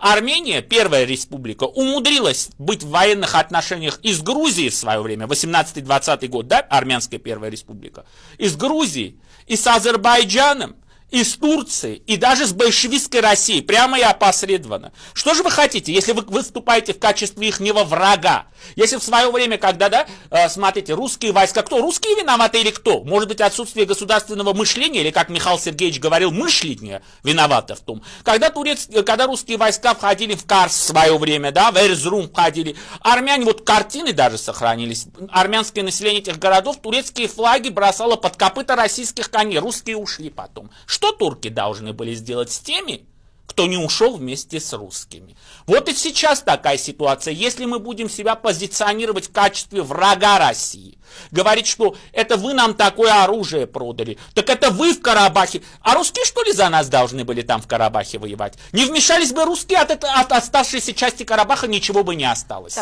Армения, первая республика, умудрилась быть в военных отношениях из Грузии в свое время, 18-20 год, да, армянская первая республика, из Грузии, Грузией, и с Азербайджаном, и с Турцией, и даже с большевистской Россией, прямо и опосредованно. Что же вы хотите, если вы выступаете в качестве ихнего врага? Если в свое время, когда, да, э, смотрите, русские войска, кто, русские виноваты или кто? Может быть, отсутствие государственного мышления, или, как Михаил Сергеевич говорил, мышление виновато в том. Когда, турец, когда русские войска входили в Карс в свое время, да, в Эрзрум входили, армяне, вот картины даже сохранились, армянское население этих городов, турецкие флаги бросало под копыта российских коней, русские ушли потом. Что турки должны были сделать с теми, кто не ушел вместе с русскими. Вот и сейчас такая ситуация. Если мы будем себя позиционировать в качестве врага России, говорить, что это вы нам такое оружие продали, так это вы в Карабахе. А русские что ли за нас должны были там в Карабахе воевать? Не вмешались бы русские, от, этой от оставшейся части Карабаха ничего бы не осталось.